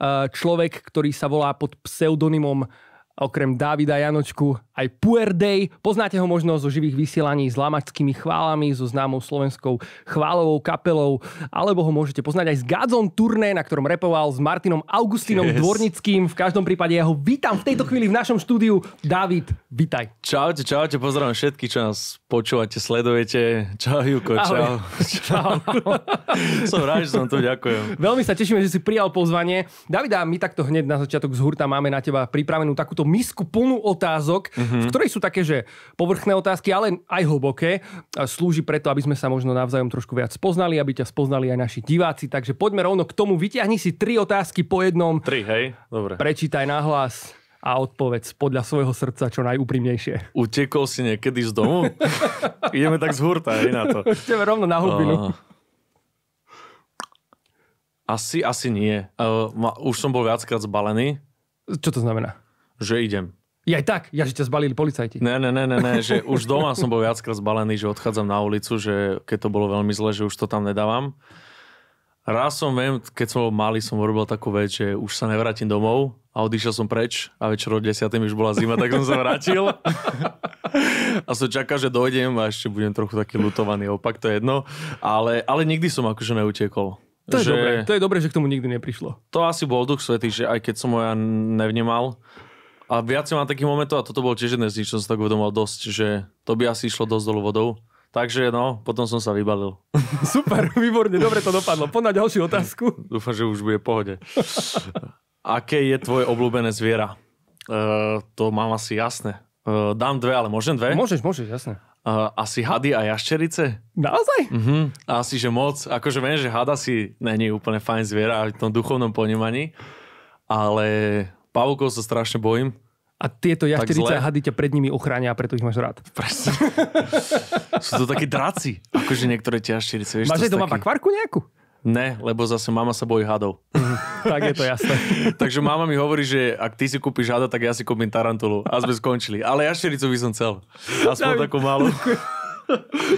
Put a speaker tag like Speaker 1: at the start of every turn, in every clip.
Speaker 1: Eh, človek, ktorý sa volá pod pseudonymom okrem Davida Janočku aj Puer Day. Poznáte ho možno zo živých vysielaní s lamačskými chválami, so známou slovenskou chválovou kapelou, alebo ho môžete poznať aj z Gadzon turné, na ktorom repoval s Martinom Augustinom yes. Dvornickým. V každom prípade ja ho vítam v tejto chvíli v našom štúdiu. David, vítaj.
Speaker 2: Čaute, čaute, pozdravím všetky, čo nás počúvate, sledujete. Čau, Juko, čau.
Speaker 1: Čau. som rád, že som tu,
Speaker 2: ďakujem.
Speaker 1: Veľmi sa tešíme, že si prijal pozvanie. Davida, my takto hneď na začiatok z hurta máme na teba pripravenú takúto misku plnú otázok, mm-hmm. v ktorej sú také, že povrchné otázky, ale aj hlboké. Slúži preto, aby sme sa možno navzájom trošku viac spoznali, aby ťa spoznali aj naši diváci. Takže poďme rovno k tomu. Vyťahni si tri otázky po jednom. Tri, hej? Dobre. Prečítaj nahlas a odpovedz podľa svojho srdca čo najúprimnejšie.
Speaker 2: Utekol si niekedy z domu? Ideme tak z hurta, hej, na to.
Speaker 1: Ideme rovno na hlbinu. Uh,
Speaker 2: asi, asi nie. Uh, ma, už som bol viackrát zbalený.
Speaker 1: Čo to znamená? Že idem. Ja aj tak, ja že ťa zbalili policajti. Ne, ne, ne, ne, ne že už doma som bol
Speaker 2: viackrát zbalený, že odchádzam na ulicu, že keď to bolo veľmi zle, že už to tam nedávam. Raz som, viem, keď som bol malý, som urobil takú vec, že už sa nevrátim domov a odišiel som preč a večer o 10. už bola zima, tak som sa vrátil. a som čaká, že dojdem a ešte budem trochu taký lutovaný, opak to je jedno. Ale, ale nikdy som akože neutekol. To je, že... dobré,
Speaker 1: to je dobré, že k tomu nikdy neprišlo.
Speaker 2: To asi bol duch svetý, že aj keď som ho ja nevnímal, a viac mám takých momentov, a toto bol tiež jeden z nich, čo som sa tak uvedomoval dosť, že to by asi išlo dosť dolu vodou. Takže no, potom som sa vybalil. Super, výborne, dobre to dopadlo. Poď na ďalšiu otázku. Dúfam, že už bude v pohode. Aké je tvoje obľúbené zviera? Uh, to mám asi jasné. Uh, dám dve, ale môžem dve? Môžeš, môžeš, jasné. Uh, asi hady a jaščerice.
Speaker 1: Naozaj? Uh-huh.
Speaker 2: Asi, že moc. Akože viem, že hada si není úplne fajn zviera v tom duchovnom ponímaní, ale Pavukov sa strašne bojím. A tieto jachterice a
Speaker 1: hady ťa pred nimi ochránia, preto ich máš rád. Presne.
Speaker 2: Sú to takí draci, akože niektoré tie jachterice. Máš aj doma
Speaker 1: taký... nejakú?
Speaker 2: Ne, lebo zase mama sa bojí hadov. Mhm,
Speaker 1: tak je to jasné.
Speaker 2: Takže mama mi hovorí, že ak ty si kúpiš hada, tak ja si kúpim tarantulu. A sme skončili. Ale jaštericu by som chcel. Aspoň takú malú.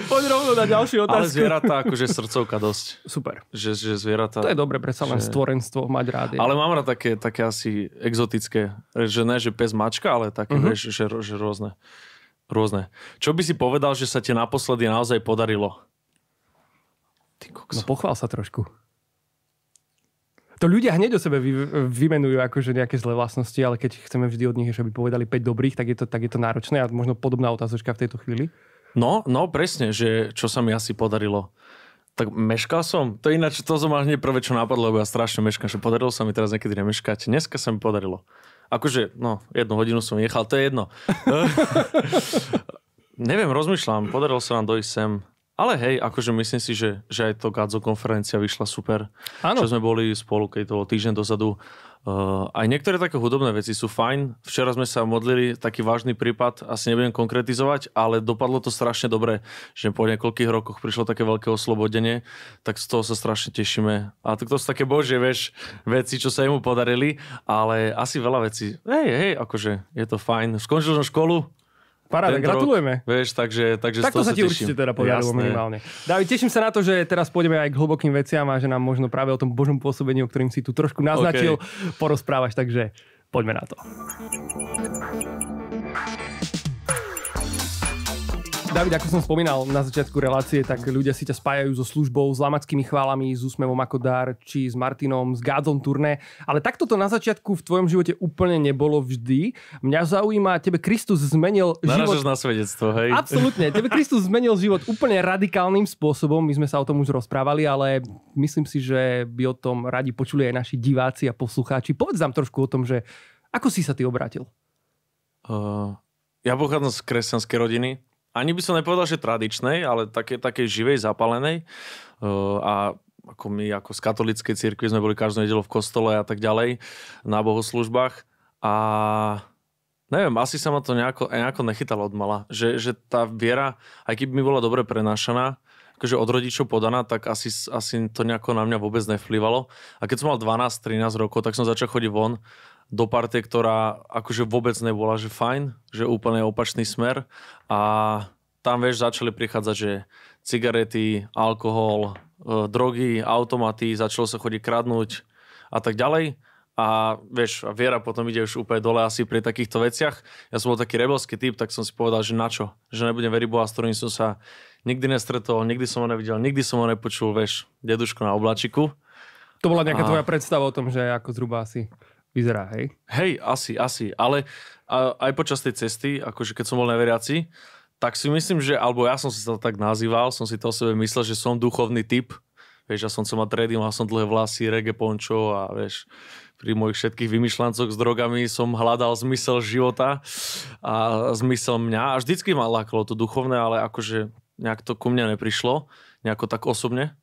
Speaker 1: Poď rovno na ďalšiu otázku. Ale zvieratá,
Speaker 2: akože srdcovka dosť. Super. Že, že zvieratá... To je dobre, predsa len že...
Speaker 1: stvorenstvo mať rád. Ale mám
Speaker 2: rád také, také asi exotické, že ne, že pes mačka, ale také, uh-huh. Mhm. že, že, že rôzne. Rôzne. Čo by si povedal, že sa ti naposledy naozaj podarilo?
Speaker 1: Ty kokso. No pochvál sa trošku. To ľudia hneď o sebe vy, vymenujú akože nejaké zlé vlastnosti, ale keď chceme vždy od nich, že by povedali 5 dobrých, tak je to, tak je to náročné a možno podobná otázočka v tejto chvíli.
Speaker 2: No, no presne, že čo sa mi asi podarilo. Tak meškal som. To ináč, to som hneď prvé, čo napadlo, lebo ja strašne meškám, že podarilo sa mi teraz niekedy nemeškať. Dneska sa mi podarilo. Akože, no, jednu hodinu som nechal, to je jedno. Neviem, rozmýšľam, podarilo sa nám dojsť sem. Ale hej, akože myslím si, že, že aj to Gadzo konferencia vyšla super. Áno. Čo sme boli spolu, keď to bolo týždeň dozadu. Uh, aj niektoré také hudobné veci sú fajn. Včera sme sa modlili, taký vážny prípad, asi nebudem konkretizovať, ale dopadlo to strašne dobre, že po niekoľkých rokoch prišlo také veľké oslobodenie, tak z toho sa strašne tešíme. A tak to sú také božie, vieš, veci, čo sa jemu podarili, ale asi veľa vecí. Hej, hej, akože je to fajn. Skončil som školu,
Speaker 1: Paráda, Tento gratulujeme. Rok,
Speaker 2: vieš, takže, takže Takto sa ti teším. určite teda podarilo Jasné. minimálne.
Speaker 1: Dávid, teším sa na to, že teraz pôjdeme aj k hlbokým veciam a že nám možno práve o tom Božom pôsobení, o ktorým si tu trošku naznačil, okay. porozprávaš, takže poďme na to. David, ako som spomínal na začiatku relácie, tak ľudia si ťa spájajú so službou, s lamackými chválami, s úsmevom ako dar, či s Martinom, s Gádzom turné. Ale takto to na začiatku v tvojom živote úplne nebolo vždy. Mňa zaujíma, tebe Kristus zmenil Naražeš
Speaker 2: život... na svedectvo, hej? Absolutne.
Speaker 1: Tebe Kristus zmenil život úplne radikálnym spôsobom. My sme sa o tom už rozprávali, ale myslím si, že by o tom radi počuli aj naši diváci a poslucháči. Povedz nám trošku o tom, že ako si sa ty obrátil?
Speaker 2: Uh, ja pochádzam z kresťanskej rodiny, ani by som nepovedal, že tradičnej, ale také, takej živej, zapalenej. A ako my ako z katolíckej cirkvi sme boli každú nedelu v kostole a tak ďalej na bohoslužbách a neviem, asi sa ma to nejako, nejako nechytalo od mala, že, že tá viera, aj keby mi bola dobre prenášaná, akože od rodičov podaná, tak asi, asi to nejako na mňa vôbec nevplyvalo. A keď som mal 12-13 rokov, tak som začal chodiť von do partie, ktorá akože vôbec nebola, že fajn, že úplne opačný smer a tam, vieš, začali prichádzať, že cigarety, alkohol, e, drogy, automaty, začalo sa chodiť kradnúť a tak ďalej. A vieš, a viera potom ide už úplne dole asi pri takýchto veciach. Ja som bol taký rebelský typ, tak som si povedal, že na čo? Že nebudem veriť Boha, s ktorým som sa nikdy nestretol, nikdy som ho nevidel, nikdy som ho nepočul, vieš, deduško na oblačiku.
Speaker 1: To bola nejaká a... tvoja predstava o tom, že ako zhruba asi vyzerá, hej?
Speaker 2: Hej, asi, asi. Ale aj počas tej cesty, akože keď som bol neveriaci, tak si myslím, že, alebo ja som si to tak nazýval, som si to o sebe myslel, že som duchovný typ. Vieš, ja som sa ma trading, mal som dlhé vlasy, rege pončo a vieš, pri mojich všetkých vymýšľancoch s drogami som hľadal zmysel života a zmysel mňa. A vždycky ma lákalo to duchovné, ale akože nejak to ku mne neprišlo, nejako tak osobne.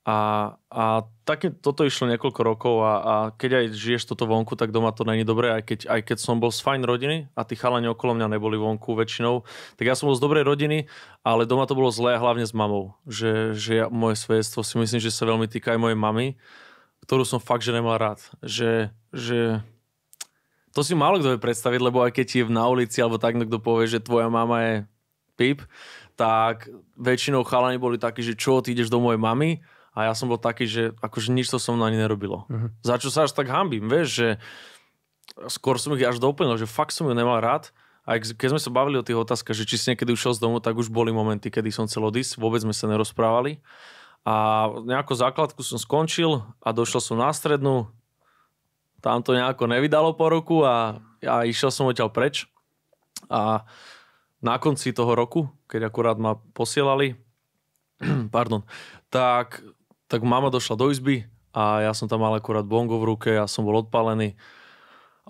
Speaker 2: A, a také toto išlo niekoľko rokov a, a keď aj žiješ toto vonku, tak doma to není dobré, aj keď, aj keď som bol z fajn rodiny a tí chalani okolo mňa neboli vonku väčšinou, tak ja som bol z dobrej rodiny, ale doma to bolo zlé, hlavne s mamou, že, že ja, moje svedectvo si myslím, že sa veľmi týka aj mojej mamy, ktorú som fakt, že nemal rád, že, že to si málo kto vie predstaviť, lebo aj keď je na ulici alebo tak niekto povie, že tvoja mama je pip, tak väčšinou chalani boli takí, že čo, ty ideš do mojej mamy, a ja som bol taký, že akože nič to so mnou ani nerobilo. Uh-huh. Za čo sa až tak hambím, vieš, že skôr som ich až doplnil, že fakt som ju nemal rád. A keď sme sa bavili o tých otázkach, že či si niekedy ušiel z domu, tak už boli momenty, kedy som chcel odísť, vôbec sme sa nerozprávali. A nejakú základku som skončil a došiel som na strednú, tam to nejako nevydalo po roku a, a išiel som odtiaľ preč. A na konci toho roku, keď akurát ma posielali, pardon, tak tak mama došla do izby a ja som tam mal akurát bongo v ruke, ja som bol odpálený.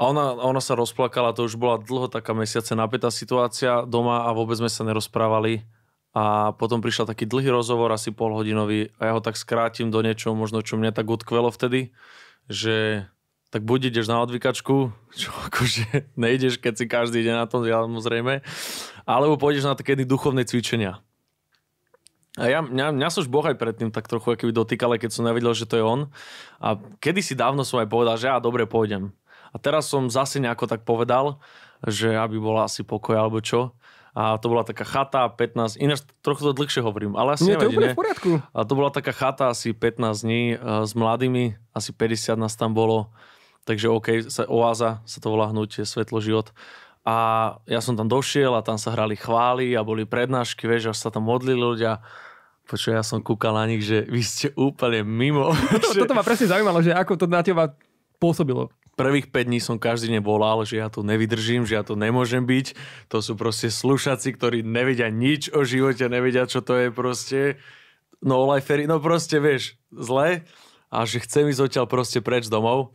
Speaker 2: A ona, ona sa rozplakala, to už bola dlho taká mesiace napätá situácia doma a vôbec sme sa nerozprávali. A potom prišiel taký dlhý rozhovor, asi polhodinový, a ja ho tak skrátim do niečoho, možno čo mňa tak utkvelo vtedy, že tak buď ideš na odvykačku, čo akože nejdeš, keď si každý deň na tom samozrejme, alebo pôjdeš na také duchovné cvičenia. A ja, mňa, mňa som už Boh aj predtým tak trochu keby dotýkal, keď som nevedel, že to je on. A kedysi dávno som aj povedal, že ja dobre pôjdem. A teraz som zase nejako tak povedal, že aby bola asi pokoj alebo čo. A to bola taká chata 15, ináč trochu to dlhšie hovorím, ale asi Nie, to je ne? v poriadku. A to bola taká chata asi 15 dní eh, s mladými, asi 50 nás tam bolo. Takže OK, sa, oáza sa to volá hnutie, svetlo, život. A ja som tam došiel a tam sa hrali chvály a boli prednášky, vieš, až sa tam modlili ľudia. Počuj, ja som kúkal na nich, že vy ste úplne mimo. Toto, no, že... toto ma
Speaker 1: presne zaujímalo, že ako to na teba pôsobilo.
Speaker 2: Prvých 5 dní som každý volal, že ja tu nevydržím, že ja tu nemôžem byť. To sú proste slušaci, ktorí nevedia nič o živote, nevedia, čo to je proste. No lifery, no proste vieš, zle. A že chcem ísť odtiaľ proste preč domov.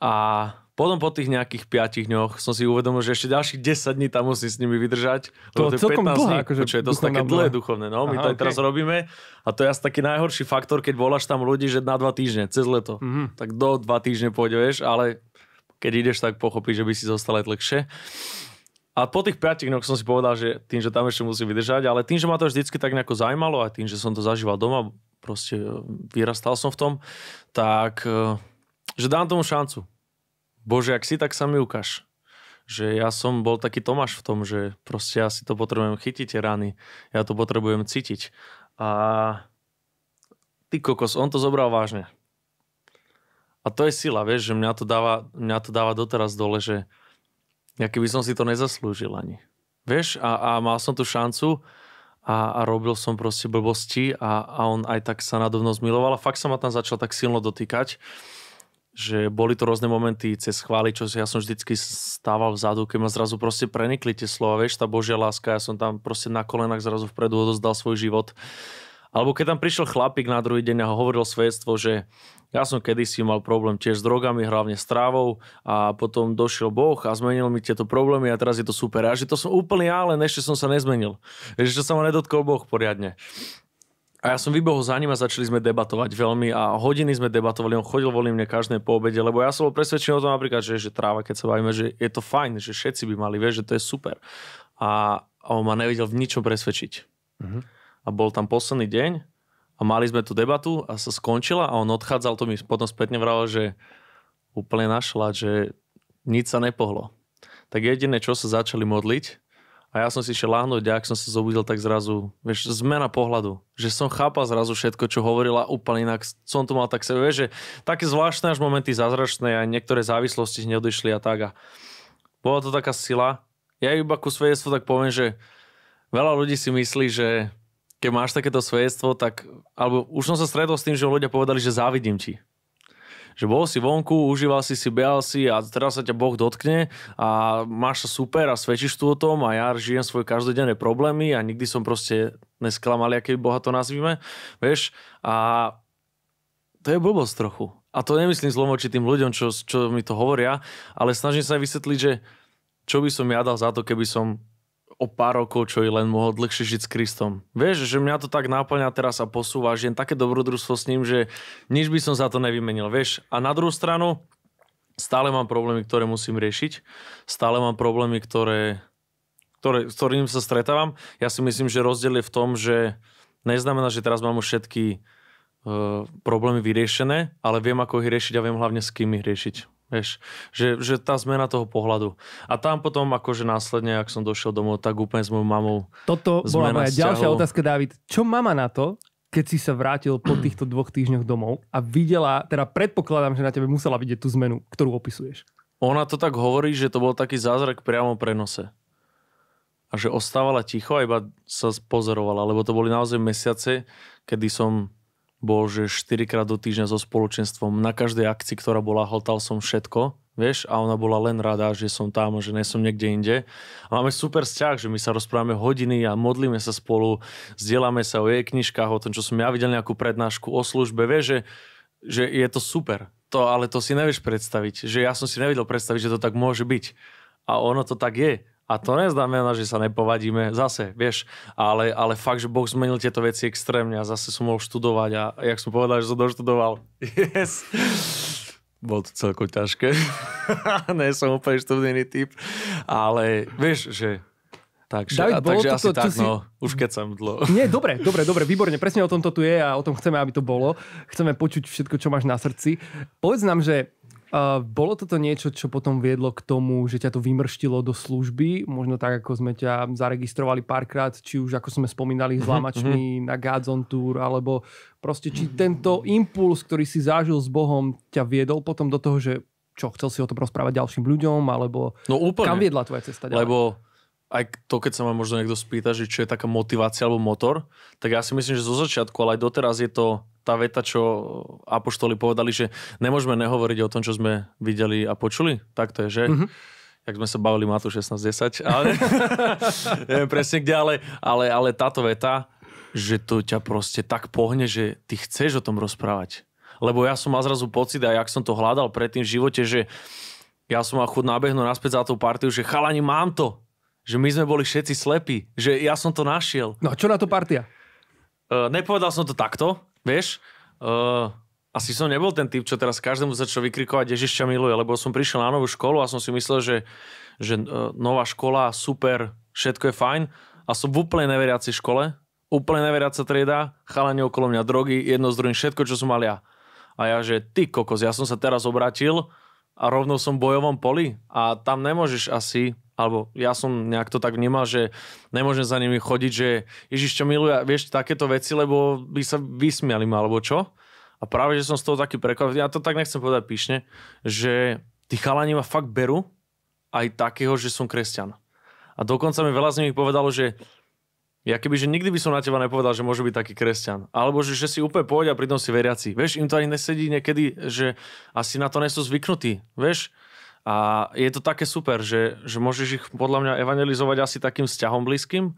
Speaker 2: A potom po tých nejakých 5 dňoch som si uvedomil, že ešte ďalších 10 dní tam musím s nimi vydržať. To, to je 15 dlhé, akože čo je dosť také dlhé duchovné. No, Aha, my to okay. teraz robíme a to je asi taký najhorší faktor, keď voláš tam ľudí, že na 2 týždne, cez leto. Mm-hmm. Tak do 2 týždne pôjdeš, ale keď ideš, tak pochopíš, že by si zostal aj dlhšie. A po tých 5 dňoch som si povedal, že tým, že tam ešte musím vydržať, ale tým, že ma to vždycky tak nejako zaujímalo a tým, že som to zažíval doma, proste e, vyrastal som v tom, tak e, že dám tomu šancu bože, ak si, tak sa mi ukáž. Že ja som bol taký Tomáš v tom, že proste ja si to potrebujem chytiť rany, ja to potrebujem cítiť. A ty kokos, on to zobral vážne. A to je sila, vieš, že mňa to dáva, mňa to dáva doteraz dole, že ja keby som si to nezaslúžil ani. Vieš, a, a mal som tú šancu a, a robil som proste blbosti a, a on aj tak sa nadovno zmiloval a fakt sa ma tam začal tak silno dotýkať že boli to rôzne momenty cez chvály, čo ja som vždycky stával vzadu, keď ma zrazu proste prenikli tie slova, vieš, tá Božia láska, ja som tam proste na kolenách zrazu vpredu odozdal svoj život. Alebo keď tam prišiel chlapík na druhý deň a hovoril svedstvo, že ja som kedysi mal problém tiež s drogami, hlavne s trávou a potom došiel Boh a zmenil mi tieto problémy a teraz je to super. A že to som úplne ja, len ešte som sa nezmenil. Ešte sa ma nedotkol Boh poriadne. A ja som vybehol za ním a začali sme debatovať veľmi a hodiny sme debatovali, on chodil voľne mne každé po obede, lebo ja som bol presvedčený o tom napríklad, že, že tráva, keď sa bavíme, že je to fajn, že všetci by mali, vieš, že to je super. A, a on ma nevedel v ničom presvedčiť. Mm-hmm. A bol tam posledný deň a mali sme tú debatu a sa skončila a on odchádzal, to mi potom spätne vralo, že úplne našla, že nič sa nepohlo. Tak jediné, čo sa začali modliť, a ja som si šiel láhnuť a ak som sa zobudil, tak zrazu, vieš, zmena pohľadu. Že som chápal zrazu všetko, čo hovorila úplne inak. Som to mal tak sebe, vieš, že také zvláštne až momenty zázračné a niektoré závislosti neodišli a tak. A bola to taká sila. Ja iba ku svedectvu tak poviem, že veľa ľudí si myslí, že keď máš takéto svedectvo, tak, alebo už som sa stretol s tým, že ľudia povedali, že závidím ti že bol si vonku, užíval si si, behal si a teraz sa ťa Boh dotkne a máš sa super a svedčíš tu o tom a ja žijem svoje každodenné problémy a nikdy som proste nesklamal, aké Boha to nazvime, vieš, a to je blbosť trochu. A to nemyslím zlom tým ľuďom, čo, čo mi to hovoria, ale snažím sa aj vysvetliť, že čo by som ja dal za to, keby som o pár rokov, čo i len mohol dlhšie žiť s Kristom. Vieš, že mňa to tak náplňa teraz a posúva, že také dobrodružstvo s ním, že nič by som za to nevymenil, vieš. A na druhú stranu, stále mám problémy, ktoré musím riešiť, stále mám problémy, ktoré, ktoré, s ktorým sa stretávam. Ja si myslím, že rozdiel je v tom, že neznamená, že teraz mám už všetky uh, problémy vyriešené, ale viem, ako ich riešiť a viem hlavne s kým ich riešiť. Vieš, že, že tá zmena toho pohľadu. A tam potom akože následne, ak som došiel domov, tak úplne s mojou mamou.
Speaker 1: Toto bola moja stiahol. ďalšia otázka, David. Čo mama na to, keď si sa vrátil po týchto dvoch týždňoch domov a videla, teda predpokladám, že na tebe musela vidieť tú zmenu, ktorú opisuješ.
Speaker 2: Ona to tak hovorí, že to bol taký zázrak priamo prenose. A že ostávala ticho a iba sa pozorovala, lebo to boli naozaj mesiace, kedy som bol, že 4 krát do týždňa so spoločenstvom na každej akcii, ktorá bola, hltal som všetko, vieš, a ona bola len rada, že som tam, že nie som niekde inde. A máme super vzťah, že my sa rozprávame hodiny a modlíme sa spolu, zdieľame sa o jej knižkách, o tom, čo som ja videl nejakú prednášku o službe, vieš, že, že je to super. To, ale to si nevieš predstaviť, že ja som si nevedel predstaviť, že to tak môže byť. A ono to tak je. A to neznamená, že sa nepovadíme zase, vieš. Ale, ale fakt, že Boh zmenil tieto veci extrémne a zase som mohol študovať a jak som povedal, že som doštudoval. Yes. Bolo to celko ťažké. ne som úplne študijný typ. Ale vieš, že
Speaker 1: Takže, David, a, takže toto, asi tak, si... no.
Speaker 2: Už keď som dlho. Nie,
Speaker 1: dobre, dobre, dobre, výborne. Presne o tom to tu je a o tom chceme, aby to bolo. Chceme počuť všetko, čo máš na srdci. Povedz nám, že bolo toto niečo, čo potom viedlo k tomu, že ťa to vymrštilo do služby? Možno tak, ako sme ťa zaregistrovali párkrát, či už ako sme spomínali s mhm, lamačmi mhm. na Godzone Tour, alebo proste či tento impuls, ktorý si zažil s Bohom, ťa viedol potom do toho, že čo, chcel si o tom rozprávať ďalším ľuďom, alebo no, úplne. kam viedla tvoja cesta ďalej?
Speaker 2: Lebo aj to, keď sa ma možno niekto spýta, že čo je taká motivácia alebo motor, tak ja si myslím, že zo začiatku, ale aj doteraz je to tá veta, čo apoštoli povedali, že nemôžeme nehovoriť o tom, čo sme videli a počuli. Tak to je, že? Mm-hmm. Jak sme sa bavili Matúš 16.10, ale neviem presne kde, ale, ale, ale táto veta, že to ťa proste tak pohne, že ty chceš o tom rozprávať. Lebo ja som mal zrazu pocit, a jak som to hľadal predtým v živote, že ja som mal chud nabehnúť naspäť za tú partiu, že chalani, mám to. Že my sme boli všetci slepí. Že ja som to našiel.
Speaker 1: No a čo na to partia?
Speaker 2: Uh, nepovedal som to takto, Vieš, uh, asi som nebol ten typ, čo teraz každému začal vykrikovať Ježišťa miluje, lebo som prišiel na novú školu a som si myslel, že, že eh, nová škola, super, všetko je fajn a som v úplne neveriacej škole, úplne neveriaca trieda, chalanie okolo mňa drogy, jedno z druhým, všetko, čo som mal ja. A ja, že ty kokos, ja som sa teraz obratil a rovno som v bojovom poli a tam nemôžeš asi alebo ja som nejak to tak vnímal, že nemôžem za nimi chodiť, že Ježiš, čo miluje, vieš, takéto veci, lebo by sa vysmiali ma, alebo čo. A práve, že som z toho taký prekvapený, ja to tak nechcem povedať píšne, že tí chalani ma fakt berú aj takého, že som kresťan. A dokonca mi veľa z nich povedalo, že ja keby, že nikdy by som na teba nepovedal, že môže byť taký kresťan. Alebo že, že si úplne pôjde a pritom si veriaci. Vieš, im to ani nesedí niekedy, že asi na to nie sú zvyknutí. Vieš, a je to také super, že, že môžeš ich podľa mňa evangelizovať asi takým vzťahom blízkym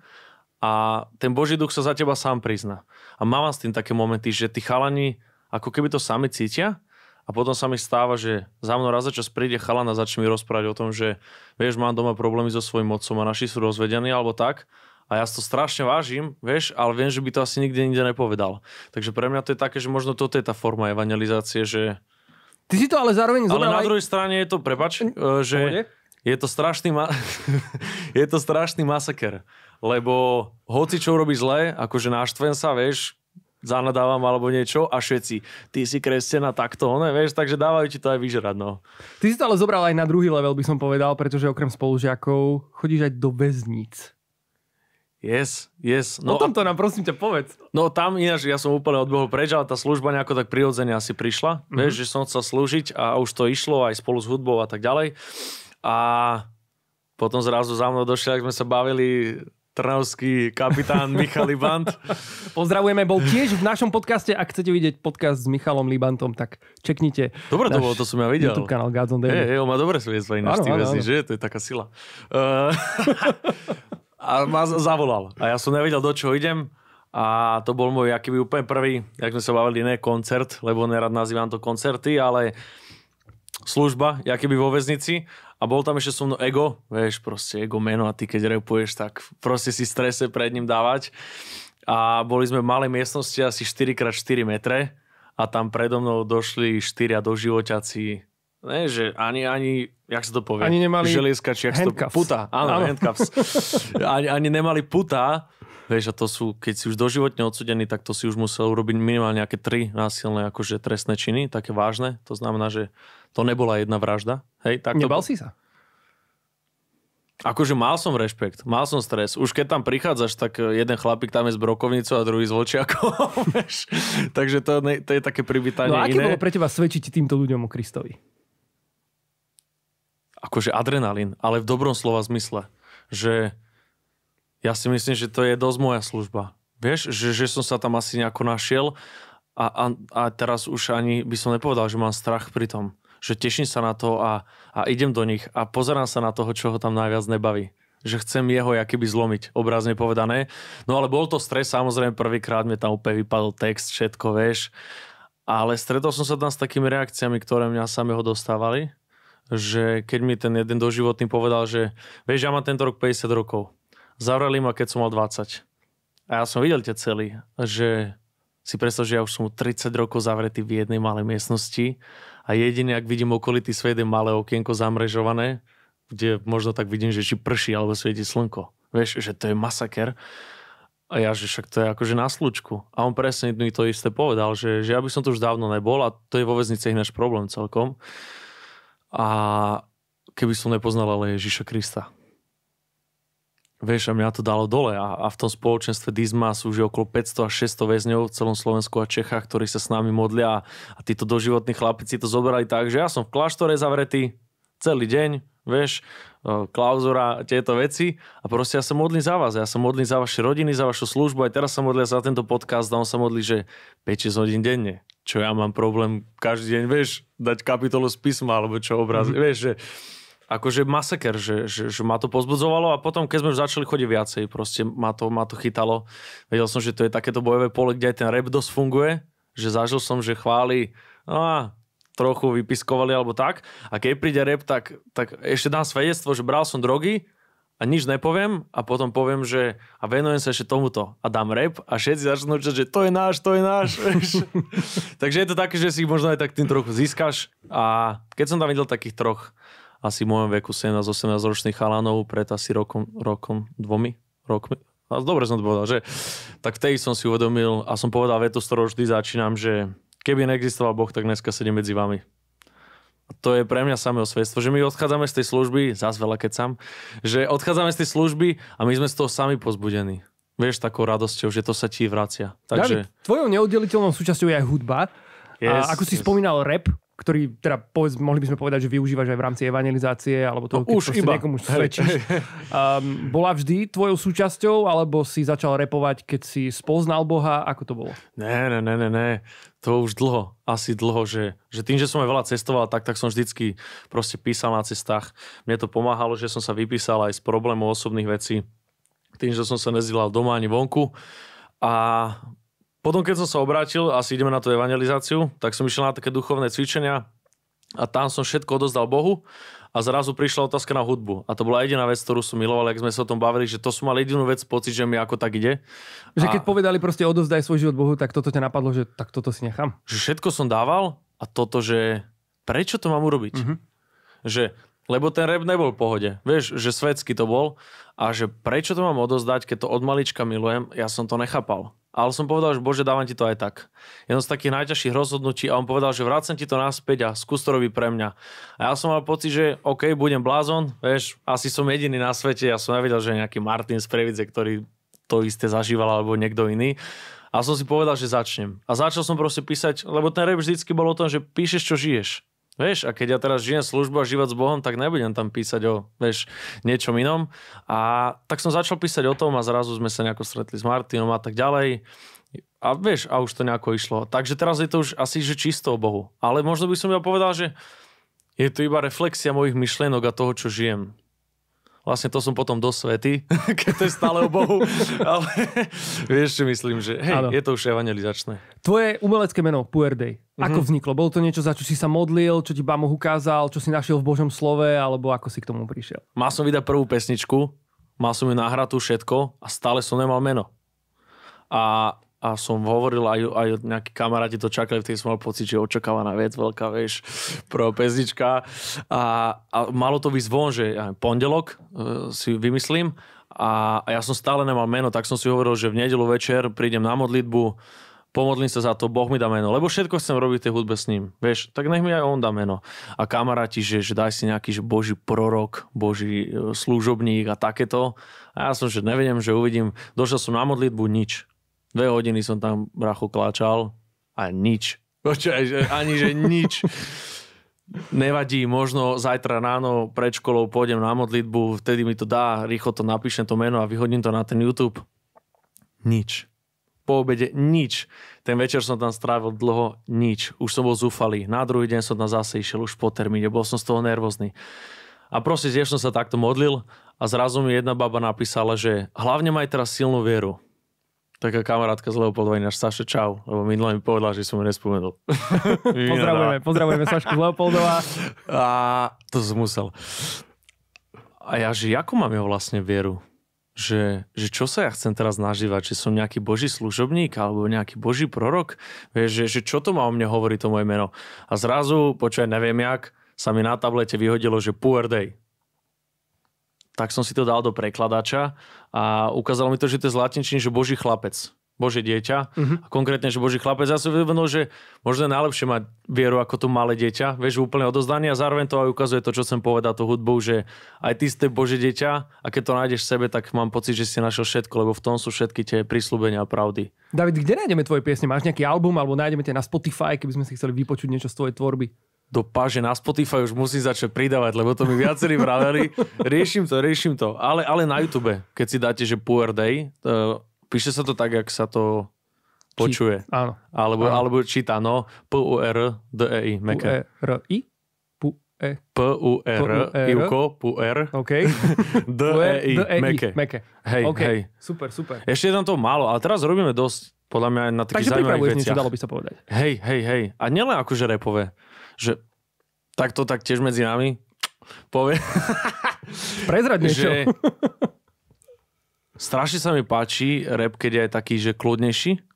Speaker 2: a ten Boží duch sa za teba sám prizná. A mám s tým také momenty, že tí chalani ako keby to sami cítia a potom sa mi stáva, že za mnou raz za čas príde chalan a začne mi rozprávať o tom, že vieš, mám doma problémy so svojím otcom a naši sú rozvedení alebo tak. A ja si to strašne vážim, vieš, ale viem, že by to asi nikde nikde nepovedal. Takže pre mňa to je také, že možno toto je tá forma evangelizácie, že,
Speaker 1: Ty si to ale zároveň zobral Ale na aj... druhej
Speaker 2: strane je to, prepač, hm? e, že je to strašný, ma- je to strašný masaker. Lebo hoci čo robí zle, akože náštven sa, vieš, zanadávam alebo niečo a všetci, ty si kresťan a takto, ne, vieš, takže dávajú ti to aj vyžerať, no.
Speaker 1: Ty si to ale zobral aj na druhý level, by som povedal, pretože okrem spolužiakov chodíš aj do väznic.
Speaker 2: Yes, yes. No, o
Speaker 1: tomto nám prosím ťa povedz.
Speaker 2: No tam ináč ja som úplne odbohol preč, ale tá služba nejako tak prirodzene asi prišla. Mm-hmm. Vieš, že som chcel slúžiť a už to išlo aj spolu s hudbou a tak ďalej. A potom zrazu za mnou došli, ak sme sa bavili trnavský kapitán Michal Libant.
Speaker 1: Pozdravujeme, bol tiež v našom podcaste. Ak chcete vidieť podcast s Michalom Libantom, tak čeknite. Dobre to bolo, to som ja videl. YouTube kanál Godzone Daily. Hey,
Speaker 2: hey, on má dobre svedectvo ináč, že? To je taká sila. Uh, a ma zavolal. A ja som nevedel, do čoho idem. A to bol môj akýby úplne prvý, jak sme sa bavili, ne koncert, lebo nerad nazývam to koncerty, ale služba, keby vo väznici a bol tam ešte so mnou ego, vieš, proste ego meno a ty keď repuješ, tak proste si strese pred ním dávať. A boli sme v malej miestnosti asi 4x4 metre a tam predo mnou došli štyria doživoťací Ne, že ani, ani, jak sa to povie? Ani nemali želieska, či jak to... Puta, áno, áno. handcuffs. ani, ani nemali puta. Vieš, a to sú, keď si už doživotne odsudený, tak to si už musel urobiť minimálne nejaké tri násilné akože trestné činy, také vážne. To znamená, že to nebola jedna vražda. Hej, tak Nebal to... si sa? Akože mal som rešpekt, mal som stres. Už keď tam prichádzaš, tak e, jeden chlapík tam je s brokovnicou a druhý s vočiakom. Takže to, ne, to je také pribytanie. No a aké iné. bolo pre
Speaker 1: teba svedčiť týmto ľuďom o Kristovi?
Speaker 2: akože adrenalín, ale v dobrom slova zmysle. Že ja si myslím, že to je dosť moja služba. Vieš, že, že som sa tam asi nejako našiel a, a, a teraz už ani by som nepovedal, že mám strach pri tom. Že teším sa na to a, a idem do nich a pozerám sa na toho, čo ho tam najviac nebaví že chcem jeho jakýby zlomiť, obrazne povedané. No ale bol to stres, samozrejme prvýkrát mi tam úplne vypadol text, všetko, vieš. Ale stretol som sa tam s takými reakciami, ktoré mňa samého dostávali že keď mi ten jeden doživotný povedal, že vieš, ja mám tento rok 50 rokov. Zavrali ma, keď som mal 20. A ja som videl tie celý, že si predstav, že ja už som 30 rokov zavretý v jednej malej miestnosti a jediné, ak vidím okolitý svet, je malé okienko zamrežované, kde možno tak vidím, že či prší alebo svieti slnko. Vieš, že to je masaker. A ja, že však to je akože na slučku. A on presne mi to isté povedal, že, že ja by som tu už dávno nebol a to je vo väzniciach náš problém celkom a keby som nepoznal ale Ježiša Krista. Vieš, a mňa to dalo dole a, a v tom spoločenstve Dizma sú už okolo 500 až 600 väzňov v celom Slovensku a Čechách, ktorí sa s nami modlia a títo doživotní chlapici to zobrali tak, že ja som v kláštore zavretý celý deň, vieš, e, klauzura, tieto veci a proste ja sa modlím za vás, ja sa modlím za vaše rodiny, za vašu službu, aj teraz sa modlím za tento podcast a on sa modlí, že 5-6 hodín denne čo ja mám problém každý deň, vieš, dať kapitolu z písma, alebo čo obraz, mm-hmm. vieš, že akože masaker, že, že, že ma to pozbudzovalo a potom, keď sme už začali chodiť viacej, proste ma to, ma to chytalo. Vedel som, že to je takéto bojové pole, kde aj ten rap dosť funguje, že zažil som, že chváli, no a trochu vypiskovali alebo tak. A keď príde rep, tak, tak ešte dám svedectvo, že bral som drogy, a nič nepoviem a potom poviem, že a venujem sa ešte tomuto a dám rap a všetci začnú čať, že to je náš, to je náš. Takže je to také, že si možno aj tak tým trochu získaš a keď som tam videl takých troch asi v mojom veku 17-18 ročných chalanov pred asi rokom, rokom dvomi rokmi, a dobre som to povedal, že tak vtedy som si uvedomil a som povedal vetu, s ktorou vždy začínam, že keby neexistoval Boh, tak dneska sedím medzi vami to je pre mňa samé svedstvo, že my odchádzame z tej služby, zás veľa keď sam, že odchádzame z tej služby a my sme z toho sami pozbudení. Vieš, takou radosťou, že to sa ti vracia. Takže... David,
Speaker 1: tvojou neoddeliteľnou súčasťou je aj hudba.
Speaker 2: Yes, a ako si yes.
Speaker 1: spomínal, rap, ktorý teda povedz, mohli by sme povedať, že využívaš aj v rámci evangelizácie alebo toho, no, už iba. niekomu svedčíš. Um, bola vždy tvojou súčasťou alebo si začal repovať, keď si spoznal Boha? Ako to bolo?
Speaker 2: Ne, ne, ne, ne, ne. To už dlho, asi dlho, že, že tým, že som aj veľa cestoval, tak, tak som vždycky proste písal na cestách. Mne to pomáhalo, že som sa vypísal aj z problémov osobných vecí, tým, že som sa nezdielal doma ani vonku. A potom, keď som sa obrátil, asi ideme na tú evangelizáciu, tak som išiel na také duchovné cvičenia a tam som všetko odozdal Bohu a zrazu prišla otázka na hudbu. A to bola jediná vec, ktorú som miloval, ak sme sa o tom bavili, že to som mal jedinú vec, pocit, že mi ako tak ide. Že a... keď
Speaker 1: povedali proste odozdaj svoj život Bohu, tak toto ťa napadlo, že tak toto si nechám.
Speaker 2: Že všetko som dával a toto, že prečo to mám urobiť? Mm-hmm. Že lebo ten rap nebol v pohode. Vieš, že svetsky to bol a že prečo to mám odozdať, keď to od malička milujem, ja som to nechápal ale som povedal, že Bože, dávam ti to aj tak. Jedno z takých najťažších rozhodnutí a on povedal, že vrácem ti to naspäť a skús to robiť pre mňa. A ja som mal pocit, že OK, budem blázon, vieš, asi som jediný na svete, ja som nevedel, že je nejaký Martin z Previdze, ktorý to isté zažíval alebo niekto iný. A som si povedal, že začnem. A začal som proste písať, lebo ten rap vždycky bol o tom, že píšeš, čo žiješ. Vieš, a keď ja teraz žijem službu a život s Bohom, tak nebudem tam písať o, vieš, niečom inom. A tak som začal písať o tom a zrazu sme sa nejako stretli s Martinom a tak ďalej. A vieš, a už to nejako išlo. Takže teraz je to už asi, že čisto o Bohu. Ale možno by som ja povedal, že je to iba reflexia mojich myšlienok a toho, čo žijem. Vlastne to som potom do svety, keď to je stále o Bohu. Ale vieš, čo myslím, že hej, je to už evangelizačné.
Speaker 1: Tvoje umelecké meno, Puerdej, mm-hmm. ako mhm. vzniklo? Bolo to niečo, za čo si sa modlil, čo ti Bamoh ukázal, čo si našiel v Božom slove, alebo ako si k tomu prišiel?
Speaker 2: Mal som vydať prvú pesničku, mal som ju nahratú všetko a stále som nemal meno. A a som hovoril aj, aj nejakí kamaráti to čakali, tej som mal pocit, že očakávaná vec, veľká, vieš, pro pezička. A, a malo to byť von, že ja, pondelok e, si vymyslím a, a ja som stále nemal meno, tak som si hovoril, že v nedelu večer prídem na modlitbu, pomodlím sa za to, Boh mi dá meno, lebo všetko chcem robiť tej hudbe s ním, vieš, tak nech mi aj on dá meno. A kamaráti, že, že daj si nejaký že boží prorok, boží e, služobník a takéto. A ja som, že neviem, že uvidím, došiel som na modlitbu, nič. Dve hodiny som tam brachu kláčal a nič. Počkaj, ani že nič. Nevadí, možno zajtra ráno pred školou pôjdem na modlitbu, vtedy mi to dá, rýchlo to napíšem to meno a vyhodím to na ten YouTube. Nič. Po obede nič. Ten večer som tam strávil dlho nič. Už som bol zúfalý. Na druhý deň som tam zase išiel už po termíne. Bol som z toho nervózny. A proste tiež som sa takto modlil a zrazu mi jedna baba napísala, že hlavne maj teraz silnú vieru taká kamarátka z Leopoldova, ináš Saša, čau, lebo minule mi povedala, že som ju nespomenul. pozdravujeme, pozdravujeme Sašku
Speaker 1: z Leopoldova.
Speaker 2: A to som musel. A ja, že ako mám jeho vlastne vieru? Že, že čo sa ja chcem teraz nažívať? Že som nejaký boží služobník alebo nejaký boží prorok? Vieš, že, že čo to má o mne hovorí to moje meno? A zrazu, počkaj, neviem jak, sa mi na tablete vyhodilo, že Puer Day tak som si to dal do prekladača a ukázalo mi to, že to je z latinčiny, že Boží chlapec. Bože dieťa. Uh-huh. A konkrétne, že Boží chlapec. Ja som uvedomil, že možno je najlepšie mať vieru ako to malé dieťa. Vieš, úplne odozdanie a zároveň to aj ukazuje to, čo som povedal, tú hudbu, že aj ty ste Bože dieťa a keď to nájdeš v sebe, tak mám pocit, že si našiel všetko, lebo v tom sú všetky tie prísľubenia a pravdy.
Speaker 1: David, kde nájdeme tvoje piesne? Máš nejaký album alebo nájdeme tie na Spotify, keby sme si chceli vypočuť niečo z tvojej tvorby?
Speaker 2: do páže na Spotify už musím začať pridávať, lebo to mi viacerí vraveli. riešim to, riešim to. Ale, ale na YouTube, keď si dáte, že Poor Day, to, píše sa to tak, jak sa to počuje. Či, áno. Alebo, áno. alebo číta, no, P-U-R-D-E-I, P-U-R-I? P-U-R, k P-U-R. OK. D-E-I, e meké. Meké. Hej, okay. hej.
Speaker 1: Super, super.
Speaker 2: Ešte je tam to málo, ale teraz robíme dosť, podľa mňa, na takých zaujímavých veciach. Takže pripravuješ niečo, dalo by sa povedať. Hej, hej, hej. A nielen akože repové že takto tak tiež medzi nami povie.
Speaker 1: Prezrať niečo. Že
Speaker 2: strašne sa mi páči rap, keď je aj taký, že kľudnejší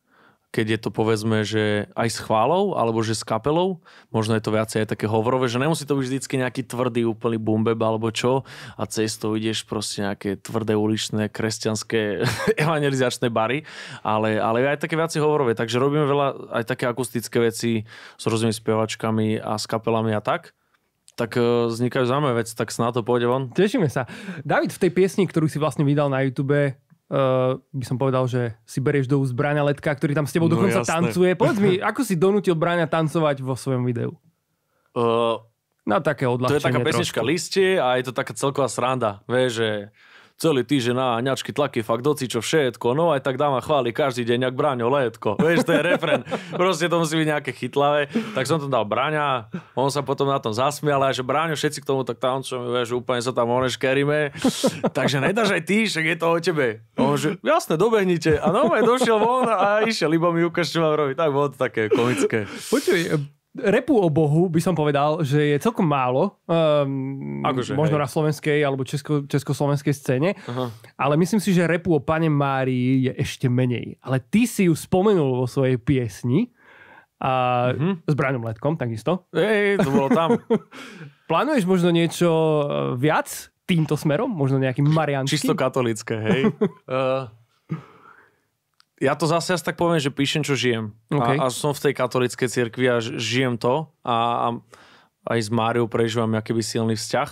Speaker 2: keď je to povedzme, že aj s chválou, alebo že s kapelou, možno je to viacej aj také hovorové, že nemusí to byť vždycky nejaký tvrdý úplný bumbeb alebo čo a cestou ideš proste nejaké tvrdé uličné kresťanské evangelizačné bary, ale, ale aj také viacej hovorové, takže robíme veľa aj také akustické veci s rôznymi spievačkami a s kapelami a tak tak e, vznikajú zaujímavé veci, tak na to pôjde von.
Speaker 1: Tešíme sa. David, v tej piesni, ktorú si vlastne vydal na YouTube, uh, by som povedal, že si berieš do úst Braňa Letka, ktorý tam s tebou no, dokonca jasné. tancuje. Povedz mi, ako si donútil Braňa tancovať vo svojom videu? Uh, Na také odľahčenie. To je taká pesnička
Speaker 2: trošku. listie a je to taká celková sranda. Vieš, že celý týždeň na ňačky tlaky, fakt doci čo všetko, no aj tak dáma chváli každý deň, ak Braňo Letko. Vieš, to je refren. Proste to musí byť nejaké chytlavé. Tak som tam dal Braňa, on sa potom na tom zasmial, a že Braňo všetci k tomu tak tam, čo mi vieš, úplne sa tam oneškeríme. Takže nedáš aj ty, však je to o tebe. on že, jasne, dobehnite. A no, aj došiel von a išiel, iba mi ukáž, čo mám robiť. Tak bolo to také komické. Počuj,
Speaker 1: repu o Bohu by som povedal, že je celkom málo. Um, akože, možno hej. na slovenskej alebo česko, československej scéne. Aha. Ale myslím si, že repu o Pane Márii je ešte menej. Ale ty si ju spomenul vo svojej piesni. A mm-hmm. s Braňom Letkom, takisto. Ej, to bolo tam. Plánuješ možno niečo eh, viac týmto smerom? Možno nejaký marianský? Čisto katolické, hej.
Speaker 2: uh... ja to zase asi tak poviem, že píšem, čo žijem. Okay. A, a som v tej katolickej cirkvi a žijem to. A, a aj s Máriou prežívam by silný vzťah.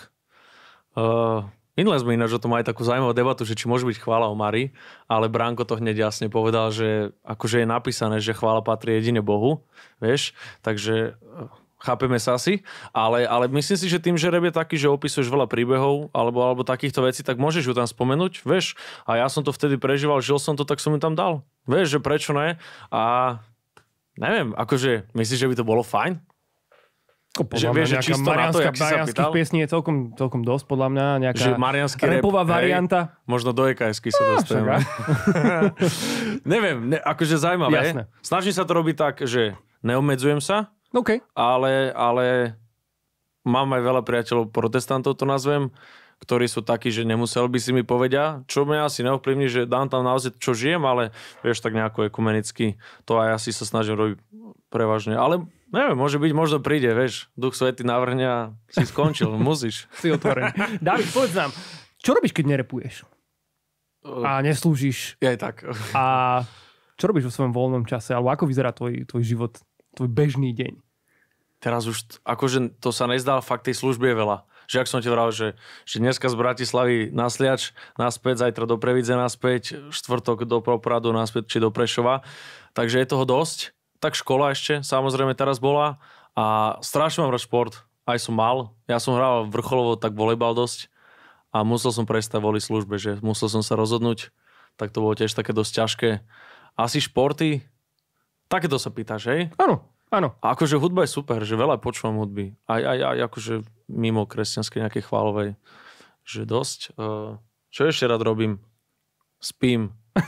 Speaker 2: Uh, minule sme ináč o tom aj takú zaujímavú debatu, že či môže byť chvála o mari, ale Bránko to hneď jasne povedal, že akože je napísané, že chvála patrí jedine Bohu, vieš, takže uh, chápeme sa asi, ale, ale myslím si, že tým, že rap je taký, že opisuješ veľa príbehov alebo, alebo takýchto vecí, tak môžeš ju tam spomenúť, vieš. A ja som to vtedy prežíval, žil som to, tak som ju tam dal. Vieš, že prečo ne? A neviem, akože myslíš, že by to bolo fajn? Podľa že vieš, že čisto na to, jak si sa pýtal?
Speaker 1: piesní je celkom, celkom dosť, podľa mňa. Nejaká že marianský repová rap, varianta.
Speaker 2: Hej, možno do ekajsky sa no, dostaneme. Neviem, ne, akože zaujímavé. Jasné. Snažím sa to robiť tak, že neobmedzujem sa, okay. ale, ale mám aj veľa priateľov protestantov, to nazvem, ktorí sú takí, že nemusel by si mi povedia, čo mňa asi neovplyvní, že dám tam naozaj, čo žijem, ale vieš, tak nejako ekumenicky, to aj asi sa snažím robiť prevažne. Ale neviem, môže byť, možno príde, vieš, Duch Svety navrhne a si skončil, musíš.
Speaker 1: si otvorený. David, povedz nám, čo robíš, keď nerepuješ? A neslúžiš? Je tak. a čo robíš vo svojom voľnom čase? Alebo ako vyzerá tvoj, tvoj život, tvoj bežný deň?
Speaker 2: Teraz už, akože to sa nezdá, fakt tej služby je veľa že ak som ti vral, že, že dneska z Bratislavy nasliač, naspäť, zajtra do Previdze naspäť, štvrtok do Propradu naspäť, či do Prešova. Takže je toho dosť. Tak škola ešte, samozrejme teraz bola. A strašne mám rád šport. Aj som mal. Ja som hral vrcholovo tak volejbal dosť. A musel som prestať voli službe, že musel som sa rozhodnúť. Tak to bolo tiež také dosť ťažké. Asi športy, Takéto sa pýtaš, hej? Áno. Áno. A akože hudba je super, že veľa počúvam hudby. Aj, aj, aj akože mimo kresťanskej nejakej chválovej. Že dosť. Eh, čo ešte rád robím? Spím.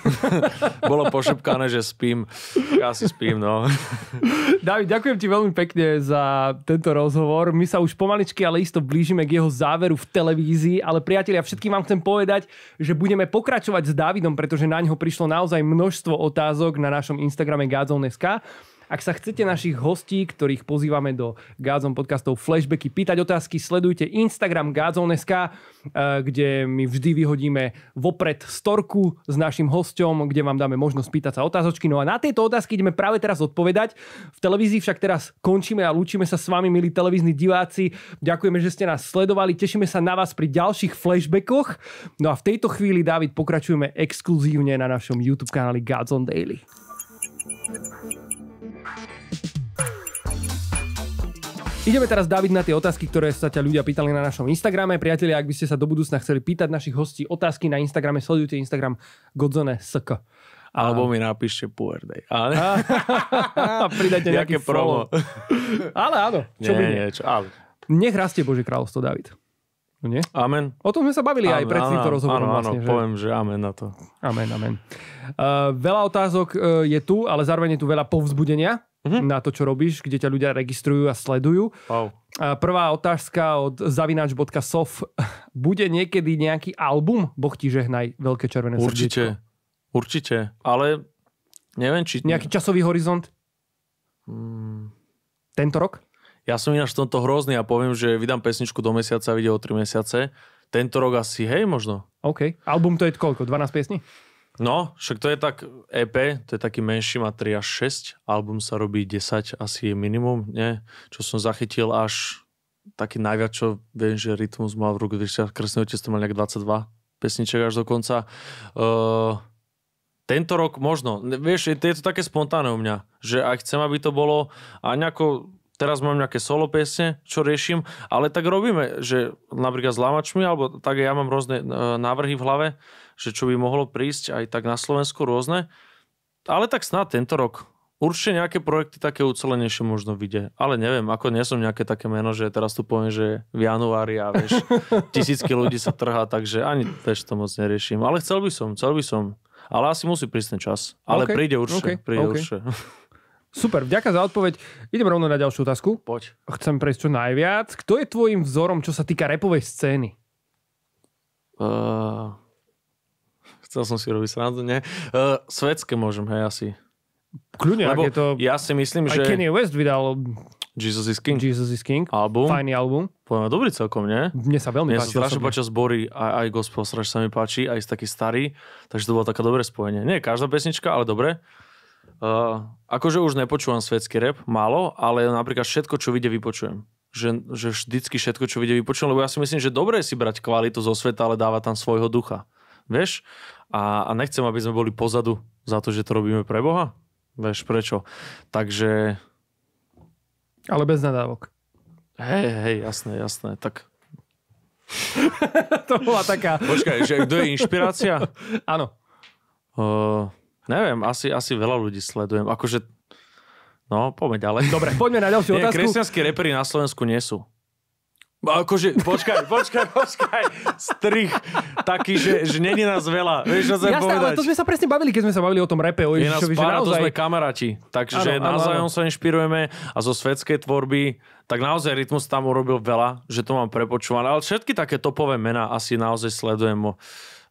Speaker 1: Bolo pošepkané,
Speaker 2: že spím. Ja si spím, no.
Speaker 1: David, ďakujem ti veľmi pekne za tento rozhovor. My sa už pomaličky, ale isto blížime k jeho záveru v televízii. Ale priatelia, všetkým vám chcem povedať, že budeme pokračovať s Davidom, pretože na neho prišlo naozaj množstvo otázok na našom Instagrame Gazon.sk. Ak sa chcete našich hostí, ktorých pozývame do Gádzon podcastov Flashbacky, pýtať otázky, sledujte Instagram Gádzon.sk, eh, kde my vždy vyhodíme vopred storku s našim hostom, kde vám dáme možnosť pýtať sa otázočky. No a na tieto otázky ideme práve teraz odpovedať. V televízii však teraz končíme a lúčime sa s vami, milí televízni diváci. Ďakujeme, že ste nás sledovali. Tešíme sa na vás pri ďalších flashbackoch. No a v tejto chvíli, David, pokračujeme exkluzívne na našom YouTube kanáli Daily. thank you Ideme teraz, David, na tie otázky, ktoré sa ťa ľudia pýtali na našom Instagrame. Priatelia, ak by ste sa do budúcna chceli pýtať našich hostí otázky na Instagrame, sledujte Instagram godzone.sk. Alebo mi napíšte Power Day. A, ne... a
Speaker 2: pridajte nejaké promo. ale áno. Čo nie, by nie? nie čo, ale...
Speaker 1: Nech rastie Bože kráľovstvo, David. No nie? Amen. O tom sme sa bavili amen, aj pred týmto rozhovorom. Áno, vlastne, že? poviem, že amen na to. Amen, amen. Uh, veľa otázok uh, je tu, ale zároveň je tu veľa povzbudenia mm-hmm. na to, čo robíš, kde ťa ľudia registrujú a sledujú. Wow. Uh, prvá otázka od zavinač.sof. Bude niekedy nejaký album? Boh ti žehnaj, Veľké červené Určite,
Speaker 2: srdiečko. určite. Ale neviem, či... Nejaký
Speaker 1: časový horizont? Mm. Tento rok?
Speaker 2: Ja som ináč v tomto hrozný a poviem, že vydám pesničku do mesiaca, vyjde o 3 mesiace. Tento rok asi, hej, možno.
Speaker 1: OK. Album to je koľko? 12 piesní?
Speaker 2: No, však to je tak EP, to je taký menší, má 3 až 6, album sa robí 10 asi je minimum, nie? Čo som zachytil až taký najviac, čo viem, že Rytmus mal v roku 2000, krstný otec to mal nejak 22 pesniček až do konca. Uh, tento rok možno, vieš, je to také spontánne u mňa, že aj chcem, aby to bolo a nejako teraz mám nejaké solo piesne, čo riešim, ale tak robíme, že napríklad s lamačmi, alebo tak ja mám rôzne e, návrhy v hlave, že čo by mohlo prísť aj tak na Slovensku rôzne, ale tak snad tento rok. Určite nejaké projekty také ucelenejšie možno vyjde, ale neviem, ako nie som nejaké také meno, že teraz tu poviem, že v januári a vieš, tisícky ľudí sa trhá, takže ani vieš, to moc neriešim. Ale chcel by som, chcel by som. Ale asi musí prísť ten čas. Ale okay. príde určite. Okay. Príde okay. určite.
Speaker 1: Super, vďaka za odpoveď. Idem rovno na ďalšiu otázku. Poď. Chcem prejsť čo najviac. Kto je tvojim vzorom, čo sa týka repovej scény?
Speaker 2: Uh, chcel som si robiť srandu, nie? Uh, svetské môžem, hej, asi. Kľudne, Lebo je to... ja si myslím, že... Kanye West vydal... Jesus is King. Jesus is King. Album. Fajný album. Podľa dobrý celkom, nie?
Speaker 1: Mne sa veľmi Mne páči. Mne sa strašne páčia
Speaker 2: zbory, aj, aj gospel strašne sa mi páči, aj taký starý, takže to bolo také dobré spojenie. Nie každá pesnička, ale dobre. Uh, akože už nepočúvam svetský rap, málo, ale napríklad všetko, čo vidie vypočujem. Že, že vždycky všetko, čo vidie, vypočujem, lebo ja si myslím, že dobré si brať kvalitu zo sveta, ale dáva tam svojho ducha. Vieš? A, a nechcem, aby sme boli pozadu za to, že to robíme pre Boha. Vieš prečo? Takže...
Speaker 1: Ale bez nadávok. Hej,
Speaker 2: hej, jasné, jasné. Tak
Speaker 1: to bola taká... Počkaj, že kto je inšpirácia? Áno.
Speaker 2: Uh, Neviem, asi, asi veľa ľudí sledujem. Akože, no, poďme ďalej. Dobre, poďme na ďalšiu otázku. kresťanskí repery na Slovensku nie sú. Akože, počkaj, počkaj, počkaj. Strich taký, že, že není nás veľa. Vieš, čo povedať? ale to sme
Speaker 1: sa presne bavili, keď sme sa bavili o tom repe. O Je nás pár, naozaj... to sme
Speaker 2: kamaráti. Takže na navzájom sa inšpirujeme a zo svetskej tvorby, tak naozaj Rytmus tam urobil veľa, že to mám prepočúvané. Ale všetky také topové mená asi naozaj sledujem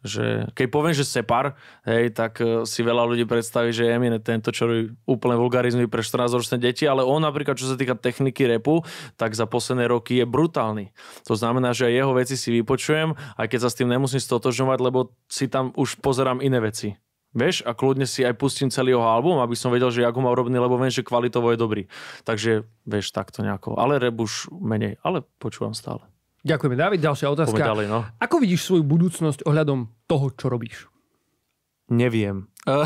Speaker 2: že keď poviem, že Separ, hej, tak e, si veľa ľudí predstaví, že je tento, čo úplne vulgarizmy pre 14-ročné deti, ale on napríklad, čo sa týka techniky repu, tak za posledné roky je brutálny. To znamená, že aj jeho veci si vypočujem, aj keď sa s tým nemusím stotožňovať, lebo si tam už pozerám iné veci. Vieš, a kľudne si aj pustím celý jeho album, aby som vedel, že ako má urobený, lebo viem, že kvalitovo je dobrý. Takže, vieš, takto nejako. Ale rap už menej, ale počúvam stále.
Speaker 1: Ďakujeme, David. Ďalšia otázka. Poďme no. Ako vidíš svoju budúcnosť ohľadom toho, čo robíš?
Speaker 2: Neviem.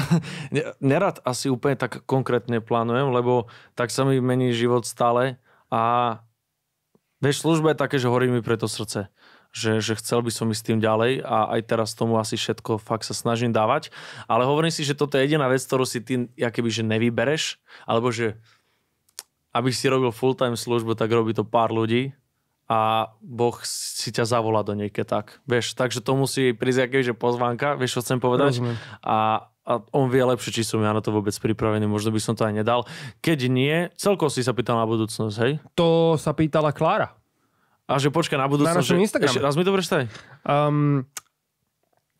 Speaker 2: Nerad asi úplne tak konkrétne plánujem, lebo tak sa mi mení život stále a vieš, služba je také, že horí mi pre to srdce. Že, že chcel by som ísť s tým ďalej a aj teraz tomu asi všetko fakt sa snažím dávať. Ale hovorím si, že toto je jediná vec, ktorú si ty keby, že nevybereš, alebo že aby si robil full-time službu, tak robí to pár ľudí a Boh si ťa zavolá do nej, tak. Vieš, takže to musí prísť aký, že pozvánka, vieš, čo chcem povedať? A, a on vie lepšie, či som ja na to vôbec pripravený, možno by som to aj nedal. Keď nie, celko si sa pýtal na budúcnosť, hej?
Speaker 1: To sa pýtala Klára.
Speaker 2: A že počkaj, na budúcnosť... Na našom že... Ešte, raz mi to prečtaj.
Speaker 1: Um,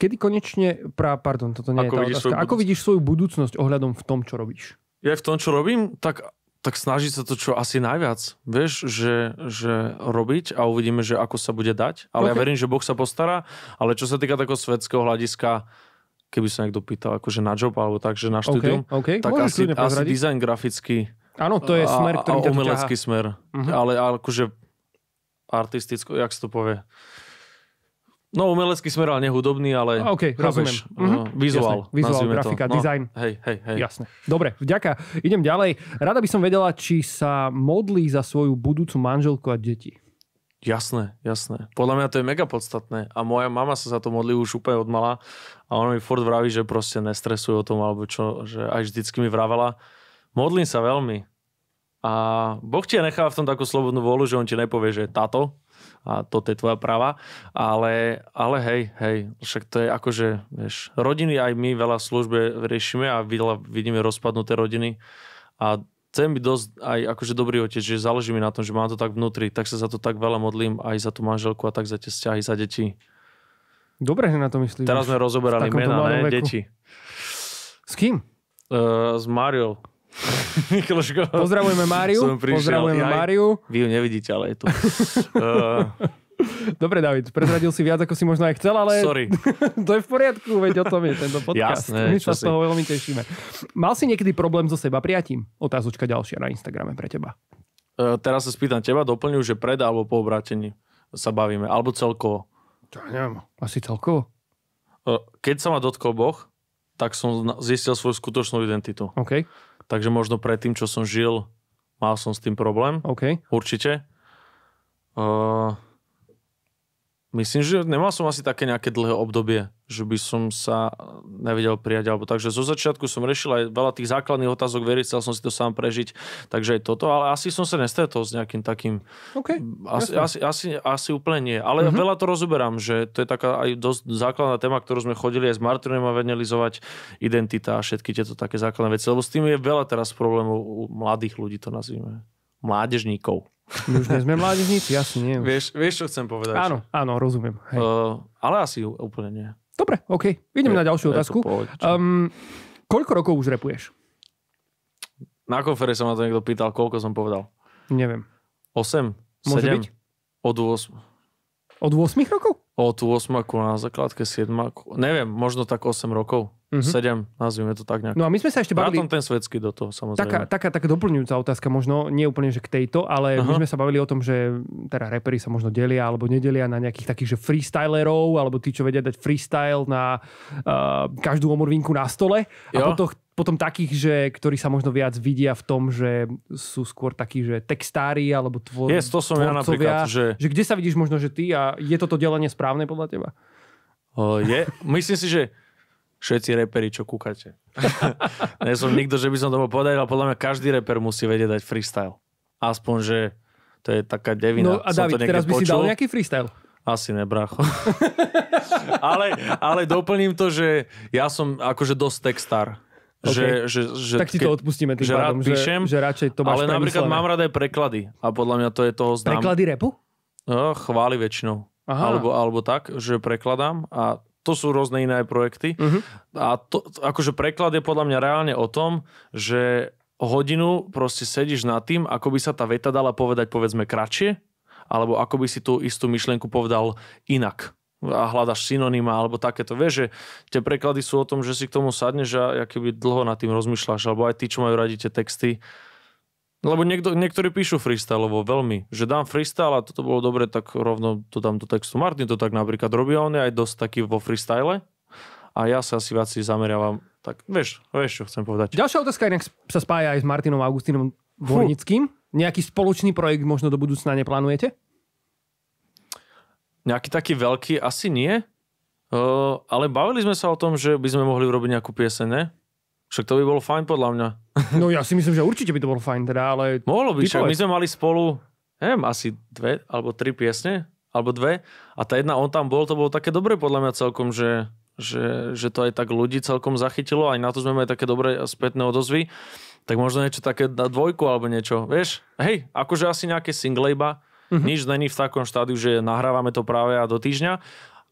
Speaker 1: kedy konečne... Pra, pardon, toto nie ako je tá vidíš Ako vidíš svoju budúcnosť ohľadom v tom, čo robíš?
Speaker 2: Ja v tom, čo robím, tak tak snažiť sa to čo asi najviac, vieš, že, že robiť a uvidíme, že ako sa bude dať. Ale okay. ja verím, že Boh sa postará, ale čo sa týka takého svetského hľadiska, keby sa niekto pýtal akože na job alebo tak, že na štúdium, okay, okay. tak asi, asi design grafický. Áno, to je smer, ktorý a, a umelecký smer, uh-huh. Mhm. ale, ale akože artisticko, jak sa to povie? No umelecký smer, ale nehudobný, ale okay, rozumiem. Mm-hmm. vizuál. Jasne, vizuál, grafika, to. No, Hej, hej, hej. Jasne.
Speaker 1: Dobre, vďaka. Idem ďalej. Rada by som vedela, či sa modlí za svoju budúcu manželku a deti.
Speaker 2: Jasné, jasné. Podľa mňa to je mega podstatné. A moja mama sa za to modlí už úplne od mala a ona mi furt vraví, že proste nestresuje o tom, alebo čo, že aj vždycky mi vravela. Modlím sa veľmi. A Boh ti necháva v tom takú slobodnú volu, že on ti nepovie, že táto, a toto je tvoja práva. Ale, ale hej, hej, však to je akože, vieš, rodiny aj my veľa službe riešime a veľa vidíme rozpadnuté rodiny a chcem byť dosť aj akože dobrý otec, že záleží mi na tom, že mám to tak vnútri, tak sa za to tak veľa modlím, aj za tú manželku a tak za tie vzťahy, za deti.
Speaker 1: Dobre, že na to myslíš. Teraz sme rozoberali mená, ne? Veku. Deti.
Speaker 2: S kým? Uh, s Mariou. Mikloško. Pozdravujeme Máriu. Som Pozdravujeme aj, Máriu. Vy ju nevidíte, ale je tu.
Speaker 1: Eh. Dobre, David, prezradil si viac, ako si možno aj chcel, ale... Sorry. to je v poriadku, veď o tom je tento podcast. Jasné, My sa z toho veľmi tešíme. Mal si niekedy problém so seba prijatím? Otázočka ďalšia na Instagrame pre teba.
Speaker 2: E, teraz sa spýtam teba, doplňujú, že pred alebo po obrátení sa bavíme, alebo celkovo.
Speaker 1: To ja neviem, asi celkovo.
Speaker 2: E, keď sa ma dotkol Boh, tak som zistil svoju skutočnú identitu. Okay takže možno predtým tým, čo som žil, mal som s tým problém. OK. Určite. Uh, Myslím, že nemal som asi také nejaké dlhé obdobie, že by som sa nevedel prijať. Alebo takže zo začiatku som riešil aj veľa tých základných otázok, veriť, chcel som si to sám prežiť, takže aj toto, ale asi som sa nestretol s nejakým takým.
Speaker 1: Okay, asi, asi,
Speaker 2: asi, asi úplne nie. Ale mm-hmm. veľa to rozoberám, že to je taká aj dosť základná téma, ktorú sme chodili aj s Martinom a venelizovať identita a všetky tieto také základné veci, lebo s tým je veľa teraz problémov u mladých ľudí, to nazvime. Mládežníkov.
Speaker 1: My už nie sme mládežníci, nie.
Speaker 2: Vieš, vieš, čo chcem povedať? Áno, áno, rozumiem. Hej. Uh, ale asi úplne nie.
Speaker 1: Dobre, OK. ideme na ďalšiu otázku. um, koľko rokov už repuješ?
Speaker 2: Na konfere sa ma to niekto pýtal, koľko som povedal. Neviem. 8? Môže 7? Byť? Od
Speaker 1: 8. Od 8 rokov?
Speaker 2: Od 8 na základke 7. Neviem, možno tak 8 rokov. Mm-hmm. Sedem, nazvime to tak nejak. No a my sme sa ešte bavili... Vrátam ten svetský do toho, samozrejme. Taká,
Speaker 1: taká, taká doplňujúca otázka, možno nie úplne, že k tejto, ale Aha. my sme sa bavili o tom, že teda repery sa možno delia alebo nedelia na nejakých takých, že freestylerov, alebo tí, čo vedia dať freestyle na uh, každú omorvinku na stole. Jo. A potom, potom takých, že, ktorí sa možno viac vidia v tom, že sú skôr takí, že textári alebo tvor, yes, to som tvorcovia. Ja že... že kde sa vidíš možno, že ty a je toto delenie správne podľa teba?
Speaker 2: Uh, je. Myslím si, že všetci reperi, čo kúkate. Nie som nikto, že by som tomu povedal, ale podľa mňa každý reper musí vedieť dať freestyle. Aspoň, že to je taká devina. No a som David, teraz by počul. si dal nejaký freestyle? Asi ne, ale, ale doplním to, že ja som akože dosť textár. Okay. Že, že, že, tak ti to odpustíme tým že pádom, rád píšem,
Speaker 1: že, že radšej to máš Ale napríklad mám
Speaker 2: rád aj preklady a podľa mňa to je toho znám. Preklady repu? No, chváli väčšinou. Aha. Alebo, alebo tak, že prekladám a to sú rôzne iné projekty. Uh-huh. A to, akože preklad je podľa mňa reálne o tom, že hodinu proste sedíš nad tým, ako by sa tá veta dala povedať povedzme kratšie, alebo ako by si tú istú myšlienku povedal inak a hľadaš synonyma alebo takéto. Vieš, že tie preklady sú o tom, že si k tomu sadneš a dlho nad tým rozmýšľaš, alebo aj tí, čo majú radi tie texty, lebo niekto, niektorí píšu freestyle, lebo veľmi, že dám freestyle a toto bolo dobre, tak rovno to dám do textu. Martin to tak napríklad robí, on je aj dosť taký vo freestyle a ja sa asi viac
Speaker 1: zameriavam. Tak vieš, vieš, čo chcem povedať. Ďalšia otázka inak sa spája aj s Martinom Augustínom Fú. Nejaký spoločný projekt možno do budúcna neplánujete?
Speaker 2: Nejaký taký veľký asi nie, uh, ale bavili sme sa o tom, že by sme mohli urobiť nejakú piesene však to by bolo fajn podľa mňa.
Speaker 1: No ja si myslím, že určite by to bolo fajn teda, ale... Mohlo by, však my sme
Speaker 2: mali spolu, neviem, asi dve alebo tri piesne, alebo dve. A tá jedna, on tam bol, to bolo také dobré podľa mňa celkom, že, že, že to aj tak ľudí celkom zachytilo, aj na to sme mali také dobré spätné odozvy. Tak možno niečo také na dvojku alebo niečo, vieš? Hej, akože asi nejaké single iba, Mm-hmm. Nič není v takom štádiu, že nahrávame to práve a do týždňa,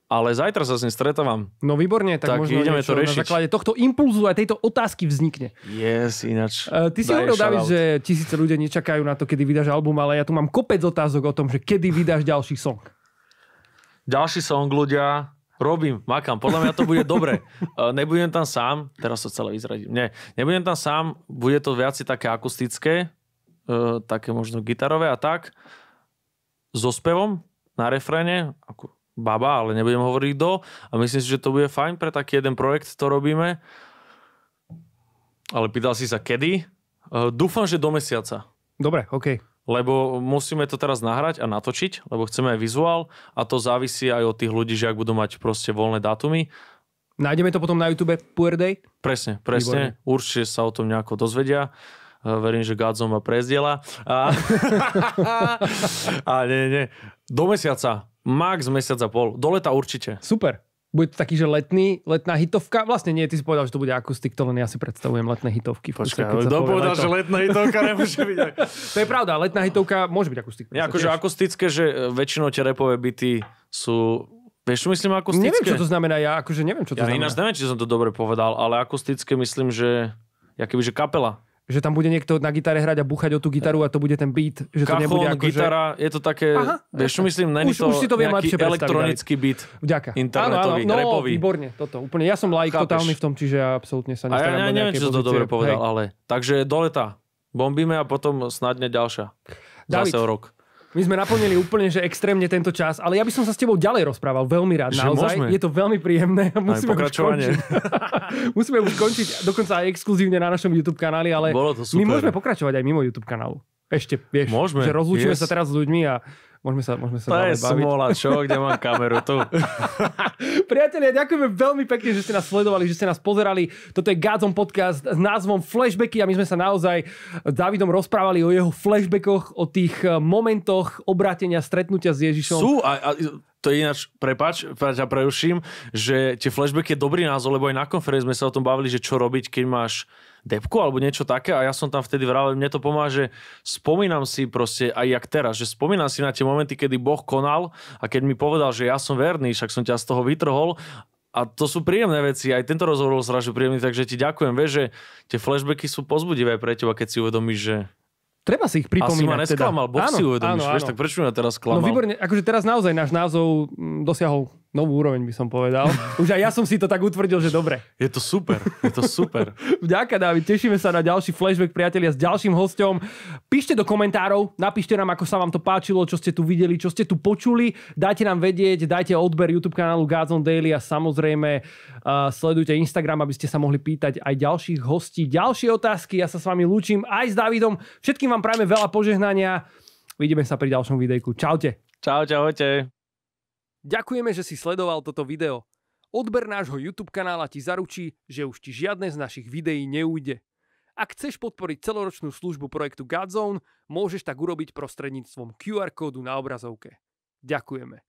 Speaker 2: ale zajtra sa s ním stretávam.
Speaker 1: No výborne, tak, tak možno ideme niečo to rešiť. na základe tohto impulzu aj tejto otázky vznikne.
Speaker 2: Yes, ináč. Uh, ty si hovoril, David, že
Speaker 1: tisíce ľudia nečakajú na to, kedy vydáš album, ale ja tu mám kopec otázok o tom, že kedy vydáš ďalší song.
Speaker 2: Ďalší song, ľudia, robím, makám, podľa mňa to bude dobre. Uh, nebudem tam sám, teraz to celé vyzradím, nie, nebudem tam sám, bude to viac také akustické, uh, také možno gitarové a tak, so spevom na refréne, ako baba, ale nebudem hovoriť do. A myslím si, že to bude fajn pre taký jeden projekt, to robíme. Ale pýtal si sa kedy? E, dúfam, že do mesiaca.
Speaker 1: Dobre, OK.
Speaker 2: Lebo musíme to teraz nahrať a natočiť, lebo chceme aj vizuál a to závisí aj od tých ľudí, že ak budú mať proste voľné dátumy.
Speaker 1: Nájdeme to potom na YouTube Puer Day? Presne,
Speaker 2: presne. Výborné. Určite sa o tom nejako dozvedia e, verím, že Godzone ma prezdiela. A, a nie, nie, do mesiaca. Max mesiac a pol. Do leta určite.
Speaker 1: Super. Bude to taký, že letný, letná hitovka. Vlastne nie, ty si povedal, že to bude akustik, to len ja si predstavujem letné hitovky. Počkaj, kto povedal, leto. že letná
Speaker 2: hitovka nemôže byť. to je pravda, letná hitovka môže byť akustik. Ja akože akustické, že väčšinou tie repové byty sú Vieš, čo myslím akustické? Neviem, čo to
Speaker 1: znamená, ja akože neviem, čo to ja znamená. Ja ináč
Speaker 2: neviem, či som to dobre povedal, ale akustické myslím, že ja že kapela
Speaker 1: že tam bude niekto na gitare hrať a buchať o tú gitaru a to bude ten beat. Že Kachon, to nebude ako, gitara,
Speaker 2: že... je to také, Aha, vieš čo myslím, není už, to už si to viem nejaký elektronický beat Vďaka. internetový, áno, áno, no, repový.
Speaker 1: výborne, toto, úplne, ja som like totálny v tom, čiže ja absolútne sa nestávam. a ja, ja neviem, či som to dobre povedal, Hej.
Speaker 2: ale, takže doleta, bombíme a potom snadne ďalšia.
Speaker 1: Zase David, o rok. My sme naplnili úplne, že extrémne tento čas, ale ja by som sa s tebou ďalej rozprával, veľmi rád, že naozaj. Môžeme. Je to veľmi príjemné. Musíme už končiť. musíme už končiť, dokonca aj exkluzívne na našom YouTube kanáli, ale my môžeme pokračovať aj mimo YouTube kanálu. Ešte, vieš, Môžeme, že rozlúčime yes. sa teraz s ľuďmi a Môžeme sa, môžeme sa to je baviť. smola, čo? Kde mám kameru? Tu. Priatelia, ďakujeme veľmi pekne, že ste nás sledovali, že ste nás pozerali. Toto je Gádzom podcast s názvom Flashbacky a my sme sa naozaj s Davidom rozprávali o jeho flashbackoch, o tých eh, momentoch obrátenia stretnutia s Ježišom. Sú a,
Speaker 2: a to je ináč, prepač, ťa preruším, že tie flashbacky je dobrý názor, lebo aj na konferencii sme sa o tom bavili, že čo robiť, keď máš depku alebo niečo také a ja som tam vtedy vral, mne to pomáha, že spomínam si proste aj jak teraz, že spomínam si na tie momenty, kedy Boh konal a keď mi povedal, že ja som verný, však som ťa z toho vytrhol a to sú príjemné veci, aj tento rozhovor bol strašne príjemný, takže ti ďakujem, vieš, že tie flashbacky sú pozbudivé pre teba, keď si uvedomíš, že
Speaker 1: Treba si ich pripomínať. Asi ma novú úroveň by som povedal. Už aj ja som si to tak utvrdil, že dobre. Je to super, je to super. Vďaka, Dávid, tešíme sa na ďalší flashback, priatelia, s ďalším hostom. Píšte do komentárov, napíšte nám, ako sa vám to páčilo, čo ste tu videli, čo ste tu počuli. Dajte nám vedieť, dajte odber YouTube kanálu Gazon Daily a samozrejme uh, sledujte Instagram, aby ste sa mohli pýtať aj ďalších hostí. Ďalšie otázky, ja sa s vami lúčim aj s Davidom. Všetkým vám prajme veľa požehnania. Vidíme sa pri ďalšom videjku. Čaute. Čau, čaute. Ďakujeme, že si sledoval toto video. Odber nášho YouTube kanála ti zaručí, že už ti žiadne z našich videí neújde. Ak chceš podporiť celoročnú službu projektu Godzone, môžeš tak urobiť prostredníctvom QR kódu na obrazovke. Ďakujeme.